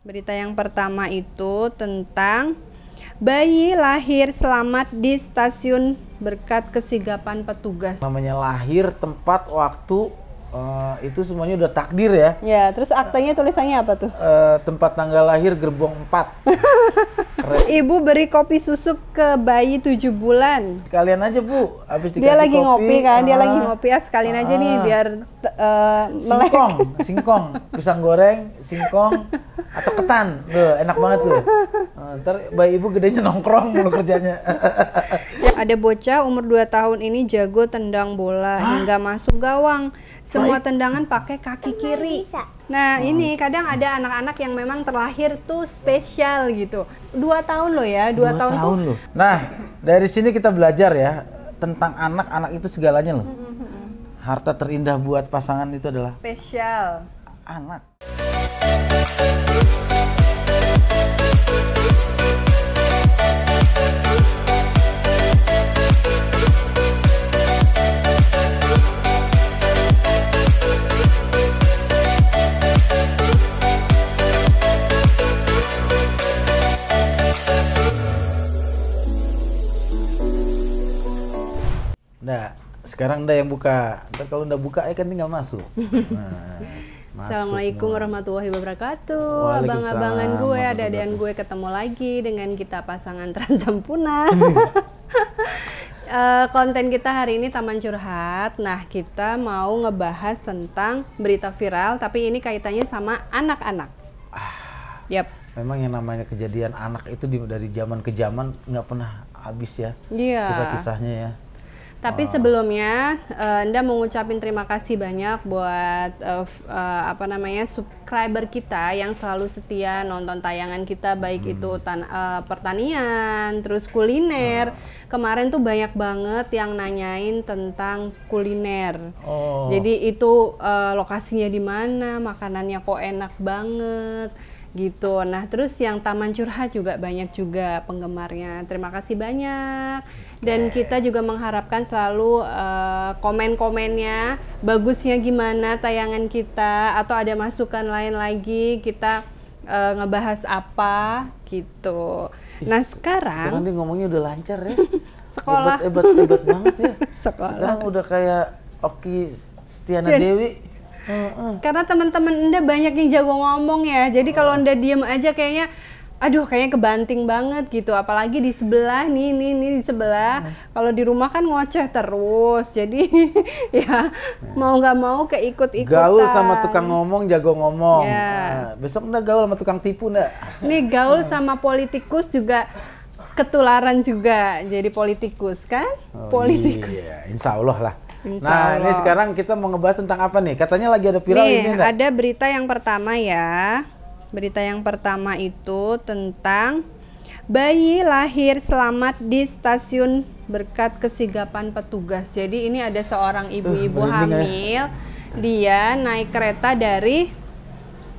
Berita yang pertama itu tentang bayi lahir selamat di stasiun berkat kesigapan petugas. Namanya lahir tempat waktu Eh, itu semuanya udah takdir ya. Ya, terus aktenya tulisannya apa tuh? Uh, tempat tanggal lahir gerbong 4. Ibu beri kopi susu ke bayi 7 bulan. Kalian aja, Bu. Habis dikasih Dia lagi kopi, ngopi kan, Ah, dia lagi eh, ngopi ya sekalian ah, aja nih biar uh, melek. Singkong, singkong, pisang goreng, singkong atau ketan. Duh, enak banget tuh. Uh, ntar bayi Ibu gedenya nongkrong mulu kerjanya. Ya, ada bocah umur 2 tahun ini jago tendang bola Hah? hingga masuk gawang semua tendangan pakai kaki kiri. Nah, oh. ini kadang ada anak-anak yang memang terlahir tuh spesial gitu. Dua tahun loh ya, dua, dua tahun, tahun tuh. Loh. Nah, dari sini kita belajar ya tentang anak-anak itu segalanya loh. Mm-hmm. Harta terindah buat pasangan itu adalah spesial anak. Sekarang Nda yang buka. Ntar kalau Nda buka ya kan tinggal masuk. Nah, masuk Assalamualaikum warahmatullahi wabarakatuh. Abang-abangan gue, ada adean gue ketemu lagi dengan kita pasangan terancam punah. Eh, konten kita hari ini Taman Curhat. Nah, kita mau ngebahas tentang berita viral, tapi ini kaitannya sama anak-anak. Ah, Memang yang namanya kejadian anak itu dari zaman ke zaman nggak pernah habis ya. Iya. Yeah. Kisah-kisahnya ya. Tapi sebelumnya uh, Anda mengucapkan terima kasih banyak buat uh, uh, apa namanya subscriber kita yang selalu setia nonton tayangan kita baik hmm. itu tan uh, pertanian, terus kuliner. Oh. Kemarin tuh banyak banget yang nanyain tentang kuliner. Oh. Jadi itu uh, lokasinya di mana, makanannya kok enak banget gitu. Nah, terus yang Taman Curhat juga banyak juga penggemarnya. Terima kasih banyak. Dan kita juga mengharapkan selalu uh, komen-komennya bagusnya gimana tayangan kita atau ada masukan lain lagi kita uh, ngebahas apa gitu. Nah sekarang sekarang ngomongnya udah lancar ya. sekolah. Hebat, hebat, hebat banget ya. sekolah. Sekarang udah kayak Oki Setiana Dewi. Karena teman-teman Anda banyak yang jago ngomong ya. Jadi kalau Anda diem aja kayaknya aduh kayaknya kebanting banget gitu apalagi di sebelah nih nih nih di sebelah hmm. kalau di rumah kan ngoceh terus jadi ya hmm. mau nggak mau keikut-ikutan gaul sama tukang ngomong jago ngomong yeah. nah, besok udah gaul sama tukang tipu ndak nih gaul sama politikus juga ketularan juga jadi politikus kan oh, iya, politikus iya. insya Allah lah nah, Allah. ini sekarang kita mau ngebahas tentang apa nih? Katanya lagi ada viral nih, ini. Enggak? Ada berita yang pertama ya. Berita yang pertama itu tentang bayi lahir selamat di stasiun berkat kesigapan petugas. Jadi ini ada seorang ibu-ibu uh, hamil, ya. dia naik kereta dari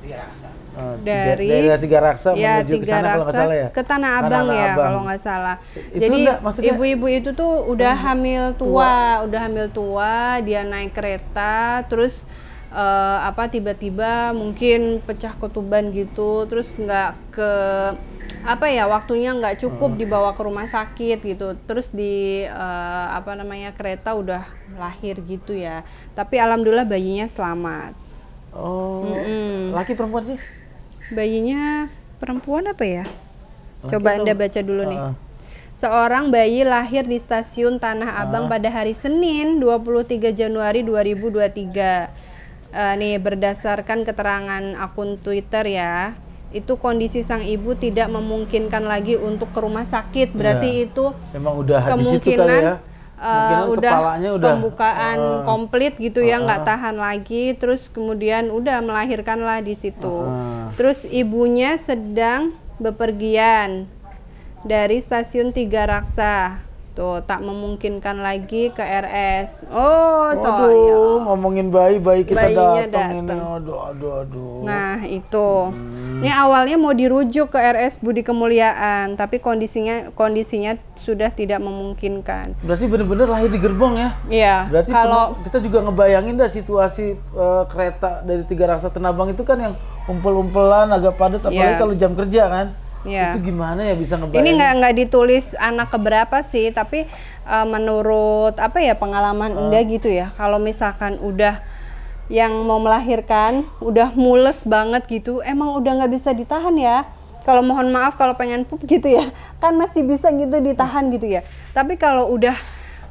iya. Eh, dari daerah tiga raksa ya, menuju tiga ke raksa, kalau ya ke tanah abang tanah ya kalau nggak salah itu jadi ibu-ibu itu tuh udah hmm. hamil tua, tua udah hamil tua dia naik kereta terus uh, apa tiba-tiba mungkin pecah ketuban gitu terus nggak ke apa ya waktunya nggak cukup hmm. dibawa ke rumah sakit gitu terus di uh, apa namanya kereta udah lahir gitu ya tapi alhamdulillah bayinya selamat oh mm -hmm. laki perempuan sih bayinya perempuan apa ya? Laki Coba Anda baca dulu uh, nih. Seorang bayi lahir di stasiun Tanah Abang uh, pada hari Senin 23 Januari 2023. Uh, eh, nih berdasarkan keterangan akun Twitter ya itu kondisi sang ibu tidak memungkinkan lagi untuk ke rumah sakit berarti ya. itu memang udah kemungkinan kali ya uh, udah udah pembukaan uh, komplit gitu uh, ya nggak uh, tahan lagi terus kemudian udah melahirkan lah di situ uh, terus ibunya sedang bepergian dari stasiun Tiga Raksa Tuh, gitu. tak memungkinkan lagi ke RS. Oh, aduh, ya. ngomongin bayi, bayi kita datang. Aduh, aduh, aduh. Nah, itu. Hmm. Ini awalnya mau dirujuk ke RS Budi Kemuliaan, tapi kondisinya kondisinya sudah tidak memungkinkan. Berarti benar-benar lahir di gerbong ya? Iya. Berarti kalau kita juga ngebayangin dah situasi uh, kereta dari Tiga rasa Tenabang itu kan yang umpel-umpelan agak padat apalagi yeah. kalau jam kerja kan? Yeah. Itu gimana ya bisa ngebayangin? Ini nggak nggak ditulis anak keberapa sih, tapi uh, menurut apa ya pengalaman uh. gitu ya. Kalau misalkan udah yang mau melahirkan, udah mules banget gitu, emang udah nggak bisa ditahan ya. Kalau mohon maaf kalau pengen pup gitu ya, kan masih bisa gitu ditahan gitu ya. Tapi kalau udah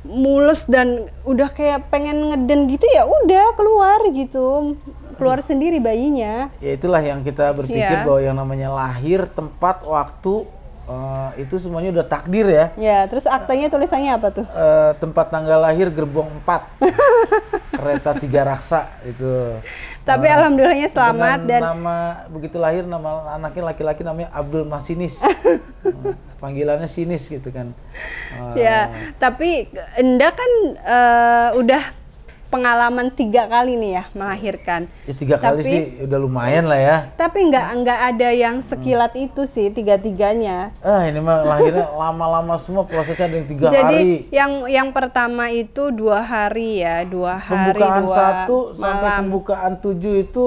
mules dan udah kayak pengen ngeden gitu ya udah keluar gitu keluar iya. sendiri bayinya. Ya itulah yang kita berpikir yeah. bahwa yang namanya lahir, tempat, waktu uh, itu semuanya udah takdir ya. Ya, terus aktenya tulisannya apa tuh? Uh, tempat tanggal lahir gerbong 4. kereta tiga raksa itu. Tapi uh, alhamdulillahnya selamat dan nama begitu lahir nama anaknya laki-laki namanya Abdul Masinis. uh, panggilannya sinis gitu kan. Uh, ya, tapi Anda kan uh, udah pengalaman tiga kali nih ya melahirkan. Ya, tiga tapi, kali sih udah lumayan lah ya. Tapi nggak nggak ada yang sekilat hmm. itu sih tiga tiganya. Ah ini mah lahirnya lama-lama semua prosesnya ada yang tiga Jadi, hari. Jadi yang yang pertama itu dua hari ya dua hari pembukaan dua satu malam. sampai pembukaan tujuh itu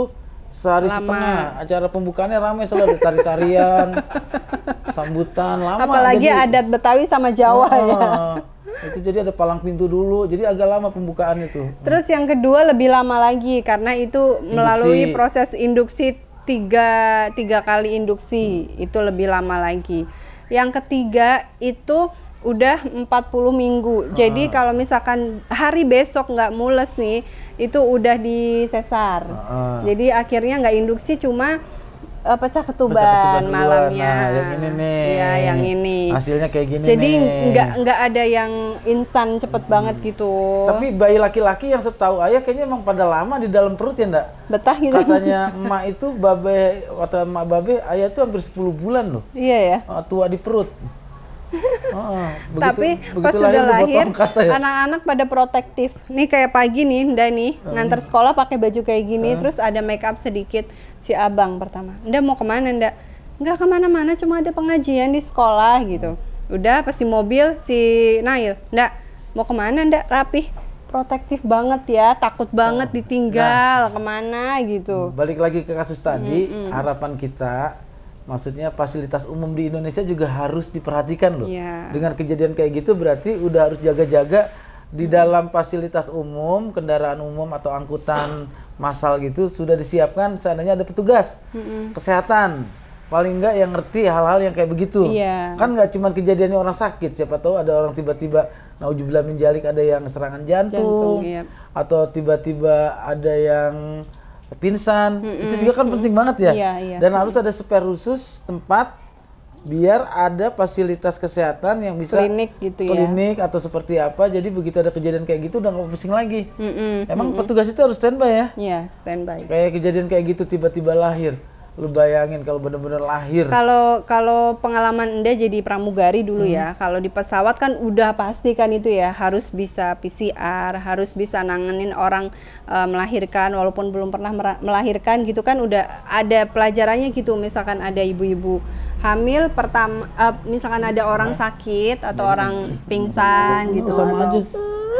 sehari lama. setengah acara pembukaannya ramai soalnya tari-tarian sambutan lama apalagi Jadi, adat Betawi sama Jawa ah, ya ah itu jadi ada palang pintu dulu jadi agak lama pembukaannya tuh terus yang kedua lebih lama lagi karena itu melalui proses induksi tiga tiga kali induksi hmm. itu lebih lama lagi yang ketiga itu udah 40 minggu. Jadi ah. kalau misalkan hari besok nggak mules nih, itu udah disesar. Ah. Jadi akhirnya nggak induksi cuma uh, pecah ketuban, malamnya. Nah, yang ini nih. Iya, yang ini. Hasilnya kayak gini Jadi nggak nggak ada yang instan cepet hmm. banget gitu. Tapi bayi laki-laki yang setahu ayah kayaknya emang pada lama di dalam perut ya ndak? Betah gitu. Katanya emak itu babe kata emak babe ayah itu hampir 10 bulan loh. Iya ya. Eh, tua di perut. begitu, Tapi pas sudah lahir, ya. anak-anak ya? pada protektif. Nih kayak pagi nih, Nda nih hmm. nganter sekolah pakai baju kayak gini, hmm. terus ada make up sedikit si abang pertama. Nda mau kemana Nda? Nggak kemana-mana, cuma ada pengajian di sekolah gitu. Udah pasti mobil si Nail, Nda mau kemana Nda? Rapih protektif banget ya, takut banget oh. ditinggal nah, kemana gitu. Balik lagi ke kasus tadi, mm -hmm. harapan kita maksudnya fasilitas umum di Indonesia juga harus diperhatikan loh. Yeah. Dengan kejadian kayak gitu berarti udah harus jaga-jaga di dalam fasilitas umum, kendaraan umum atau angkutan massal gitu sudah disiapkan seandainya ada petugas mm -hmm. kesehatan paling enggak yang ngerti hal-hal yang kayak begitu. Yeah. Kan nggak cuma kejadiannya orang sakit, siapa tahu ada orang tiba-tiba naujubillah menjalik ada yang serangan jantung, jantung yep. Iya. atau tiba-tiba ada yang pingsan. Mm -mm. Itu juga kan mm -mm. penting banget ya. yeah, yeah. Dan harus ada spare khusus tempat biar ada fasilitas kesehatan yang bisa klinik gitu klinik ya klinik atau seperti apa jadi begitu ada kejadian kayak gitu udah nggak pusing lagi mm -mm, emang mm -mm. petugas itu harus standby ya iya yeah, standby kayak kejadian kayak gitu tiba-tiba lahir lu bayangin kalau bener-bener lahir. Kalau kalau pengalaman Anda jadi pramugari dulu ya. hmm. ya. Kalau di pesawat kan udah pasti kan itu ya harus bisa PCR, harus bisa nanganin orang e, melahirkan walaupun belum pernah melahirkan gitu kan udah ada pelajarannya gitu misalkan ada ibu-ibu hamil pertama e, misalkan ada orang nah. sakit atau nah. orang pingsan gitu Sama atau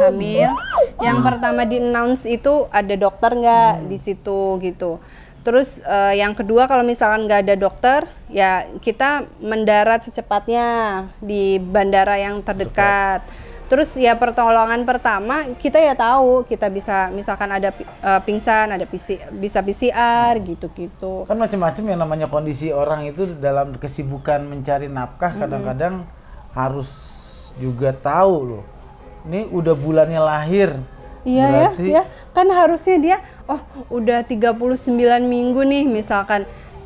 hamil yang nah. pertama di announce itu ada dokter nggak hmm. di situ gitu Terus uh, yang kedua kalau misalkan nggak ada dokter, ya kita mendarat secepatnya di bandara yang terdekat. Terus ya pertolongan pertama kita ya tahu kita bisa misalkan ada uh, pingsan, ada PC, bisa PCR gitu-gitu. Kan macam-macam yang namanya kondisi orang itu dalam kesibukan mencari nafkah kadang-kadang -hmm. harus juga tahu loh. Ini udah bulannya lahir, Iya ya, ya. Kan harusnya dia oh udah 39 minggu nih misalkan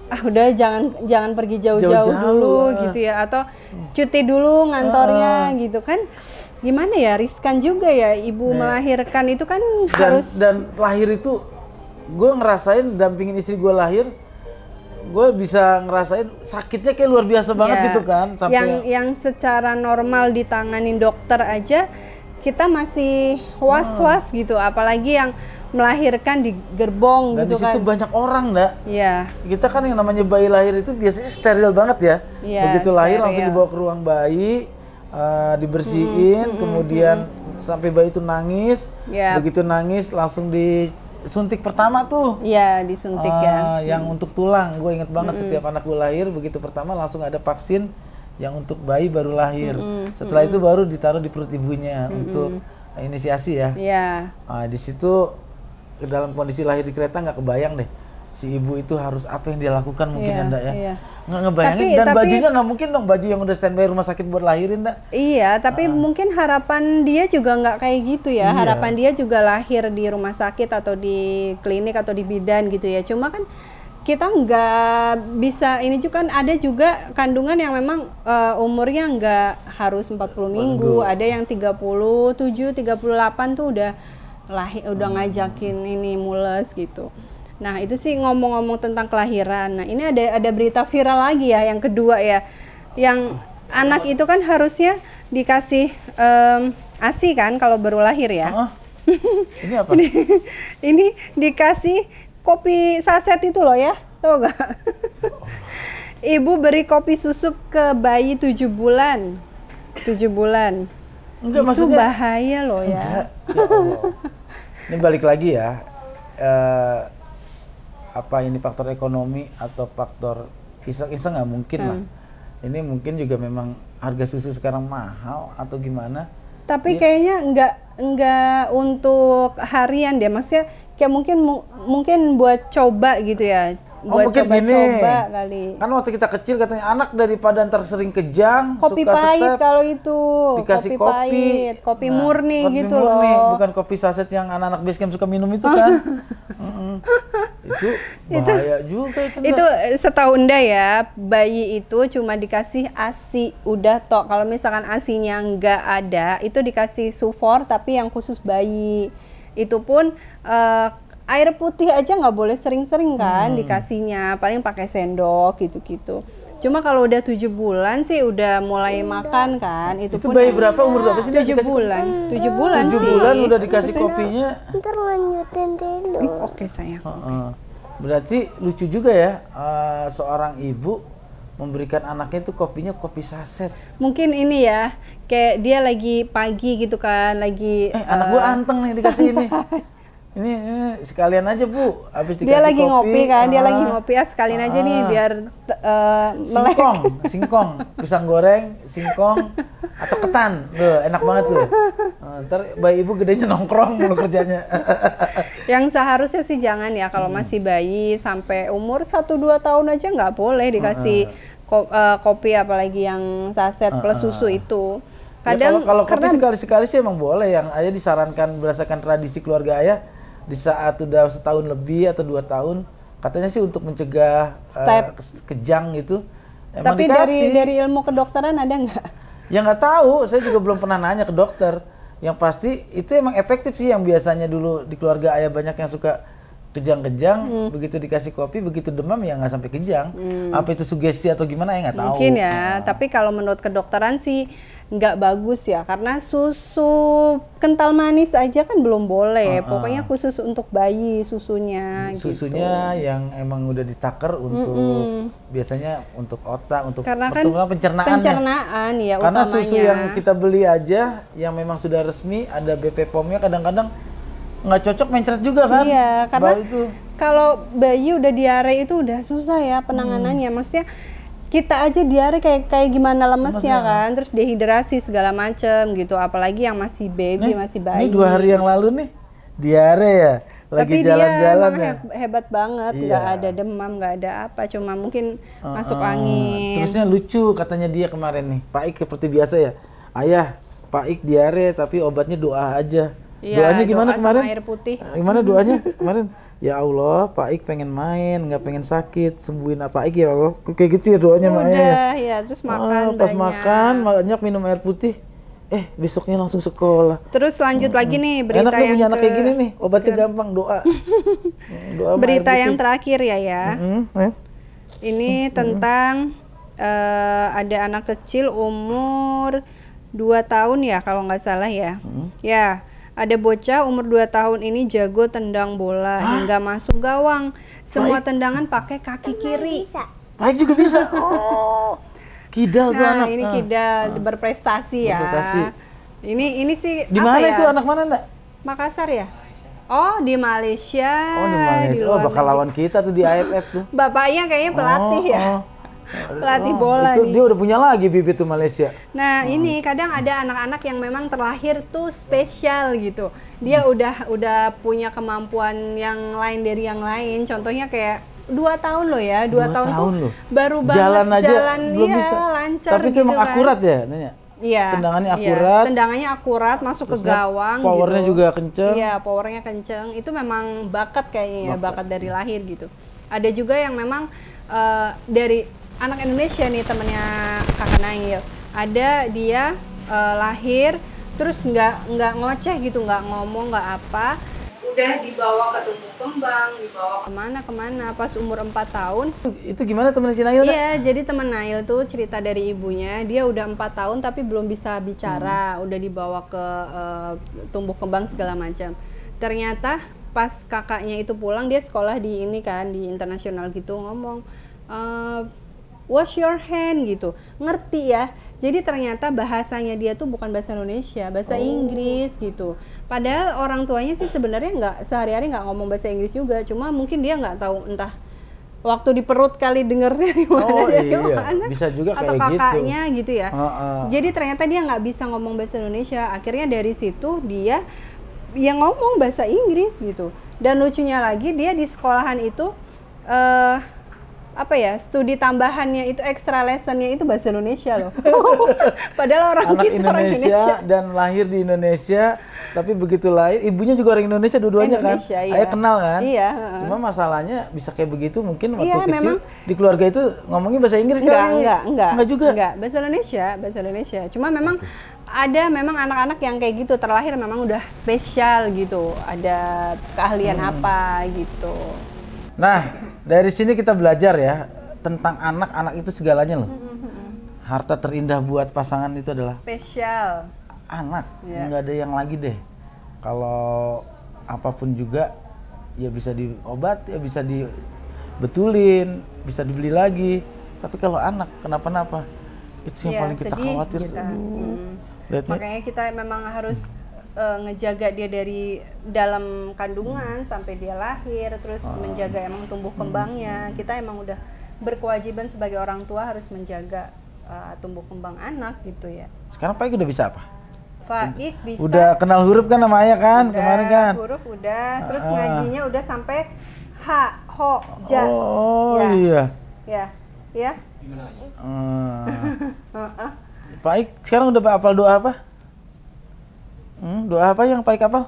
ah udah jangan jangan pergi jauh-jauh dulu eh. gitu ya atau cuti dulu ngantornya uh. gitu kan gimana ya riskan juga ya ibu nah. melahirkan itu kan dan, harus dan lahir itu gue ngerasain dampingin istri gue lahir gue bisa ngerasain sakitnya kayak luar biasa banget yeah. gitu kan sampai yang yang secara normal ditanganin dokter aja kita masih was-was hmm. gitu, apalagi yang melahirkan di gerbong Dan gitu di situ kan. banyak orang, ndak? Iya. Kita kan yang namanya bayi lahir itu biasanya steril banget ya. Iya, begitu lahir langsung dibawa ke ruang bayi, uh, dibersihin, hmm, hmm, hmm kemudian hmm, hmm. sampai bayi itu nangis. Iya. Begitu nangis langsung disuntik pertama tuh. Iya, disuntik uh, ya. Ah, yang hmm. untuk tulang, gue inget banget hmm. setiap anak gue lahir begitu pertama langsung ada vaksin yang untuk bayi baru lahir. Mm -hmm. Setelah mm -hmm. itu baru ditaruh di perut ibunya mm -hmm. untuk inisiasi ya. Yeah. Iya. Nah, di situ dalam kondisi lahir di kereta nggak kebayang deh si ibu itu harus apa yang dia lakukan mungkin yeah, anda ya yeah. Iya. nggak ngebayangin tapi, dan tapi, bajunya nggak mungkin dong baju yang udah standby rumah sakit buat lahirin dah iya tapi uh. mungkin harapan dia juga nggak kayak gitu ya iya. harapan dia juga lahir di rumah sakit atau di klinik atau di bidan gitu ya cuma kan kita nggak bisa ini juga kan ada juga kandungan yang memang uh, umurnya nggak harus 40 minggu, ada yang tiga puluh 38 tuh udah lahir hmm. udah ngajakin ini mules gitu. Nah, itu sih ngomong-ngomong tentang kelahiran. Nah, ini ada ada berita viral lagi ya yang kedua ya. Yang oh. anak itu kan harusnya dikasih um, ASI kan kalau baru lahir ya. Oh. Ini apa? ini, ini dikasih kopi saset itu loh ya, tau gak? Ibu beri kopi susu ke bayi tujuh bulan, tujuh bulan. Enggak, itu maksudnya, bahaya loh ya. Enggak, ya Allah. ini balik lagi ya, uh, apa ini faktor ekonomi atau faktor iseng-iseng nggak mungkin hmm. lah. Ini mungkin juga memang harga susu sekarang mahal atau gimana tapi ya. kayaknya nggak nggak untuk harian deh maksudnya kayak mungkin mungkin buat coba gitu ya oh, mungkin coba, gini. coba kali. Kan waktu kita kecil katanya anak daripada ntar sering kejang, kopi suka pahit step, kalau itu. Dikasih kopi, kopi. pahit, kopi nah, murni kopi gitu murni. loh. Bukan kopi saset yang anak-anak basecamp suka minum itu kan. Itu bahaya itu, juga itu. Itu setahu Anda ya, bayi itu cuma dikasih ASI udah tok. Kalau misalkan ASINYA nggak ada, itu dikasih sufor tapi yang khusus bayi. Itu pun uh, air putih aja nggak boleh sering-sering kan hmm. dikasihnya paling pakai sendok gitu-gitu cuma kalau udah tujuh bulan sih udah mulai Indah. Hmm. makan kan itu, itu pun bayi berapa umur berapa sih tujuh bulan tujuh bulan tujuh bulan udah dikasih Terus kopinya ntar lanjutin dulu oke okay, sayang berarti lucu juga ya uh, seorang ibu memberikan anaknya itu kopinya kopi saset. Mungkin ini ya, kayak dia lagi pagi gitu kan, lagi eh, uh, anak gua eh, anteng nih dikasih ini ini eh, sekalian aja bu habis dikasih kan, dia lagi kopi, ah. ngopi kan ah, dia lagi ngopi ya sekalian ah, aja nih ah. biar uh, melek singkong singkong pisang goreng singkong atau ketan Duh, enak banget tuh uh, ntar bayi ibu gedenya nongkrong mulu kerjanya yang seharusnya sih jangan ya kalau hmm. masih bayi sampai umur 1-2 tahun aja nggak boleh dikasih uh. Ko uh, kopi apalagi yang saset uh, plus susu itu kadang ya kalau kopi sekali-sekali sih emang boleh yang ayah disarankan berdasarkan tradisi keluarga ayah di saat sudah setahun lebih atau dua tahun katanya sih untuk mencegah Step. Uh, kejang gitu. Emang Tapi dikasih. dari dari ilmu kedokteran ada nggak? Ya nggak tahu, saya juga belum pernah nanya ke dokter. Yang pasti itu emang efektif sih yang biasanya dulu di keluarga ayah banyak yang suka kejang-kejang, hmm. begitu dikasih kopi, begitu demam ya nggak sampai kejang. Hmm. Apa itu sugesti atau gimana ya nggak tahu. Mungkin ya, nah. tapi kalau menurut kedokteran sih nggak bagus ya karena susu kental manis aja kan belum boleh. Uh -uh. Pokoknya khusus untuk bayi susunya. Gitu. Susunya gitu. yang emang udah ditaker untuk mm -mm. biasanya untuk otak untuk karena kan pencernaan. Pencernaan ya. Karena utamanya. susu yang kita beli aja yang memang sudah resmi ada BP POMnya kadang-kadang nggak cocok mencret juga kan? Iya karena kalau bayi udah diare itu udah susah ya penanganannya. Hmm. Maksudnya kita aja diare kayak kayak gimana lemesnya ya. kan terus dehidrasi segala macem gitu apalagi yang masih baby masih bayi Ini dua hari yang lalu nih diare ya, lagi tapi dia jalan-jalan ya. hebat banget iya. nggak ada demam nggak ada apa cuma mungkin masuk angin Terusnya lucu katanya dia kemarin nih, Pak Ik seperti biasa ya, ayah Pak Ik diare tapi obatnya doa aja. Iya, doanya gimana doa air putih. Gimana doanya kemarin? ya Allah Pak Ik pengen main nggak pengen sakit sembuhin apa Ik ya Allah kayak gitu ya doanya ya? Udah, makanya ya terus ah, makan oh, pas banyak. makan banyak minum air putih eh besoknya langsung sekolah terus lanjut hmm. lagi nih berita enak yang punya ke... anak kayak gini nih obatnya ke... gampang doa doa berita yang terakhir ya ya -hmm. eh. ini -hmm. tentang uh, ada anak kecil umur dua tahun ya kalau nggak salah ya -hmm. ya ada bocah umur 2 tahun ini jago tendang bola Hah? hingga masuk gawang. Semua Baik. tendangan pakai kaki kiri. Bisa. Baik juga bisa. Oh. Kidal nah, anak. ini ah. kidal ah. berprestasi ya. Ini ini sih Di mana ya? itu anak mana, Nak? Makassar ya? Oh di Malaysia. Oh di Malaysia. Di oh bakal lawan kita tuh di AFF tuh. Bapaknya kayaknya pelatih oh, ya. Oh pelatih oh, bola itu nih. dia udah punya lagi bibit tuh Malaysia nah hmm. ini kadang ada anak-anak yang memang terlahir tuh spesial gitu dia hmm. udah udah punya kemampuan yang lain dari yang lain contohnya kayak dua tahun loh ya dua, dua tahun, tahun tuh loh. baru banget jalan aja jalan, ya, bisa lancar tapi gitu emang kan. akurat ya nanya Iya. Tendangannya iya. akurat. Iya, tendangannya akurat, masuk ke gawang. Powernya gitu. juga kenceng. Iya, powernya kenceng. Itu memang bakat kayaknya ya, bakat. bakat dari iya. lahir gitu. Ada juga yang memang uh, dari anak Indonesia nih temennya kakak Nail ada dia uh, lahir terus nggak nggak ngoceh gitu nggak ngomong nggak apa udah dibawa ke tumbuh kembang dibawa kemana kemana pas umur 4 tahun itu gimana teman si Nail iya jadi teman Nail tuh cerita dari ibunya dia udah empat tahun tapi belum bisa bicara hmm. udah dibawa ke uh, tumbuh kembang segala macam ternyata pas kakaknya itu pulang dia sekolah di ini kan di internasional gitu ngomong uh, wash your hand gitu ngerti ya jadi ternyata bahasanya dia tuh bukan bahasa Indonesia bahasa oh. Inggris gitu padahal orang tuanya sih sebenarnya nggak sehari-hari nggak ngomong bahasa Inggris juga cuma mungkin dia nggak tahu entah waktu di perut kali dari oh, mana, oh, dari iya. mana bisa juga atau kayak gitu. kakaknya gitu, gitu ya uh, uh. jadi ternyata dia nggak bisa ngomong bahasa Indonesia akhirnya dari situ dia yang ngomong bahasa Inggris gitu dan lucunya lagi dia di sekolahan itu uh, apa ya studi tambahannya itu extra lessonnya itu bahasa Indonesia loh padahal orang Anak kita Indonesia orang Indonesia dan lahir di Indonesia tapi begitu lahir ibunya juga orang Indonesia dua-duanya kan iya. ayah kenal kan iya cuma masalahnya bisa kayak begitu mungkin iya, waktu iya, kecil memang, di keluarga itu ngomongnya bahasa Inggris enggak, kali enggak enggak enggak juga enggak bahasa Indonesia bahasa Indonesia cuma memang ada memang anak-anak yang kayak gitu terlahir memang udah spesial gitu ada keahlian hmm. apa gitu nah dari sini kita belajar ya tentang anak-anak itu segalanya loh. Mm-hmm, mm-hmm. Harta terindah buat pasangan itu adalah spesial. Anak, yeah. nggak ada yang lagi deh. Kalau apapun juga ya bisa diobat, ya bisa dibetulin, bisa dibeli lagi. Tapi kalau anak kenapa-napa itu yang yeah, paling kita khawatir. Kita. Hmm. Makanya kita memang harus hmm uh, ngejaga dia dari dalam kandungan sampai dia lahir terus oh. menjaga emang tumbuh hmm. kembangnya hmm. kita emang udah berkewajiban sebagai orang tua harus menjaga uh, tumbuh kembang anak gitu ya sekarang Pak udah bisa apa Faik bisa udah kenal huruf kan namanya kan udah, kemarin kan huruf udah ah, terus ah. ngajinya udah sampai H ho ja oh ya. iya ya ya, ya. Uh. Pak Ik sekarang udah apal doa apa? Hmm, doa apa yang pakai kapal?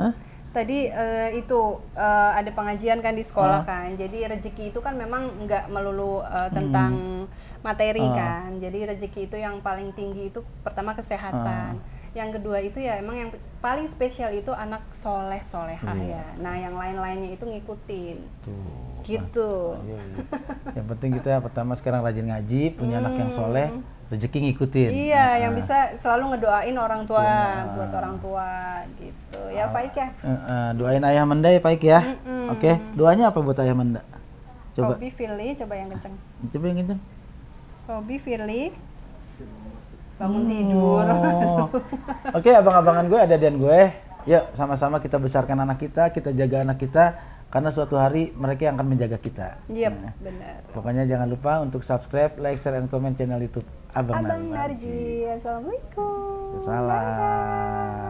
Hah? Tadi uh, itu uh, ada pengajian kan di sekolah ah. kan. Jadi rezeki itu kan memang nggak melulu uh, tentang hmm. materi ah. kan. Jadi rezeki itu yang paling tinggi itu pertama kesehatan. Ah yang kedua itu ya emang yang paling spesial itu anak soleh soleha iya. ya nah yang lain lainnya itu ngikutin Tuh. gitu ah, iya, iya. yang penting kita pertama sekarang rajin ngaji punya hmm. anak yang soleh hmm rezeki ngikutin. Iya, uh, yang ah. bisa selalu ngedoain orang tua, uh, buat orang tua gitu. Ya, uh, ah. Pak ya. Uh, uh, doain Ayah Menda ya, Pak ya. Mm -mm. Oke, okay. doanya apa buat Ayah Menda? Coba. Robi Firly, coba yang kenceng. Coba yang kenceng. Robi Firly. Bangun hmm. tidur. Oke, okay, abang-abangan gue ada dan gue. Yuk, sama-sama kita besarkan anak kita, kita jaga anak kita karena suatu hari mereka yang akan menjaga kita. Iya, yep, nah, benar. Pokoknya jangan lupa untuk subscribe, like, share, and comment channel YouTube Abang, Abang Narji. Narji. Assalamualaikum. Salam.